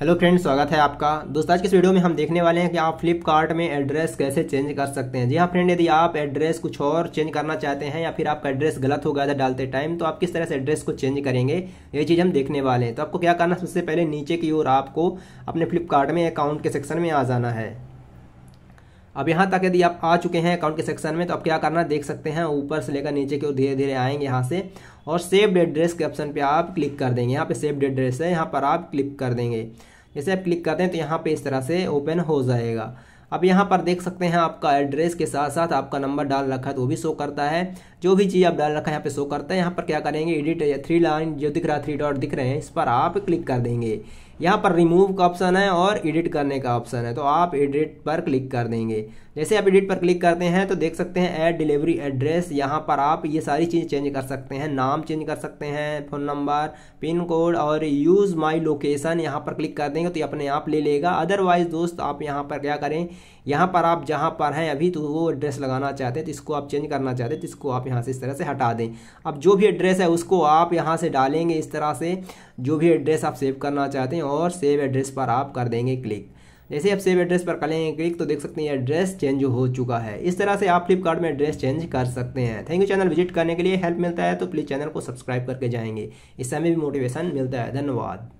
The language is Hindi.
हेलो फ्रेंड्स स्वागत है आपका दोस्तों आज के इस वीडियो में हम देखने वाले हैं कि आप फ्लिपकार्ट में एड्रेस कैसे चेंज कर सकते हैं जी हाँ फ्रेंड यदि आप एड्रेस कुछ और चेंज करना चाहते हैं या फिर आपका एड्रेस गलत हो गया था डालते टाइम तो आप किस तरह से एड्रेस को चेंज करेंगे ये चीज़ हम देखने वाले हैं तो आपको क्या करना सबसे पहले नीचे की ओर आपको अपने फ्लिपकार्ट में अकाउंट के सेक्शन में आ जाना है अब यहाँ तक यदि आप आ चुके हैं अकाउंट के सेक्शन में तो आप क्या करना देख सकते हैं ऊपर से लेकर नीचे की ओर धीरे धीरे आएंगे यहाँ से और सेव डेट ड्रेस के ऑप्शन पे आप क्लिक कर देंगे यहाँ पे सेव डेट ड्रेस है यहाँ पर आप क्लिक कर देंगे जैसे आप क्लिक करते हैं तो यहाँ पे इस तरह से ओपन हो जाएगा अब यहाँ पर देख सकते हैं आपका एड्रेस के साथ साथ आपका नंबर डाल रखा है तो वो भी शो करता है जो भी चीज़ आप डाल रखा है यहाँ पे शो करता है यहाँ पर क्या करेंगे एडिट थ्री लाइन जो दिख रहा है थ्री डॉट दिख रहे हैं इस पर आप क्लिक कर देंगे यहाँ पर रिमूव का ऑप्शन है और एडिट करने का ऑप्शन है तो आप एडिट पर क्लिक कर देंगे जैसे आप एडिट पर क्लिक करते हैं तो देख सकते हैं एड डिलीवरी एड्रेस यहाँ पर आप ये सारी चीज़ चेंज कर सकते हैं नाम चेंज कर सकते हैं फ़ोन नंबर पिन कोड और यूज़ माई लोकेशन यहाँ पर क्लिक कर देंगे तो ये अपने आप ले लेगा अदरवाइज़ दोस्त आप यहाँ पर क्या करें यहाँ पर आप जहाँ पर हैं अभी तो वो एड्रेस लगाना चाहते हैं तो इसको आप चेंज करना चाहते हैं तो इसको आप यहाँ से इस तरह से हटा दें अब जो भी एड्रेस है उसको आप यहाँ से डालेंगे इस तरह से जो भी एड्रेस आप सेव करना चाहते हैं और सेव एड्रेस पर आप कर देंगे क्लिक जैसे आप सेव एड्रेस पर करेंगे क्लिक तो देख सकते हैं एड्रेस चेंज हो चुका है इस तरह से आप फ्लिपकार्ट में एड्रेस चेंज कर सकते हैं थैंक यू चैनल विजिट करने के लिए हेल्प मिलता है तो प्लीज़ चैनल को सब्सक्राइब करके जाएंगे इस समय भी मोटिवेशन मिलता है धन्यवाद